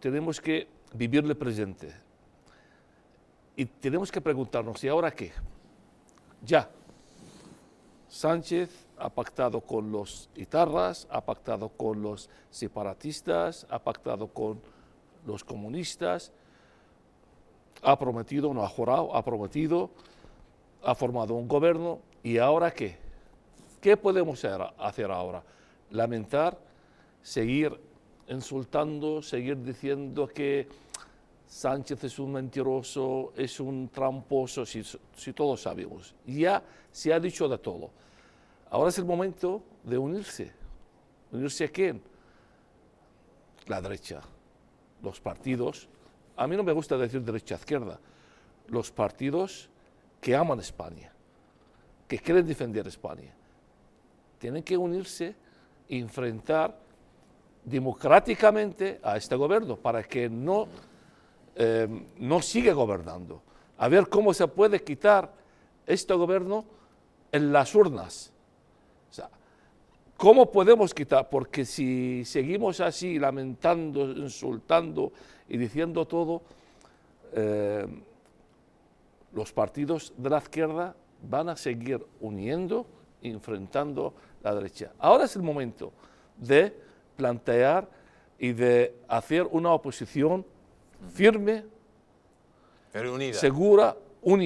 tenemos que vivirle presente. Y tenemos que preguntarnos, ¿y ahora qué? Ya. Sánchez ha pactado con los guitarras, ha pactado con los separatistas, ha pactado con los comunistas, ha prometido, no ha jurado, ha prometido, ha formado un gobierno. ¿Y ahora qué? ¿Qué podemos hacer ahora? Lamentar, seguir insultando, seguir diciendo que Sánchez es un mentiroso, es un tramposo, si, todos sabemos. Ya se ha dicho de todo. Ahora es el momento de unirse. ¿Unirse a quién? La derecha, los partidos. A mí no me gusta decir derecha-izquierda. Los partidos que aman España, que quieren defender España, tienen que unirse e enfrentar democráticamente a este gobierno para que no, eh, no siga gobernando. A ver cómo se puede quitar este gobierno en las urnas. ¿Cómo podemos quitar? Porque si seguimos así lamentando, insultando y diciendo todo, eh, los partidos de la izquierda van a seguir uniendo, enfrentando la derecha. Ahora es el momento de plantear y de hacer una oposición firme, segura, unida.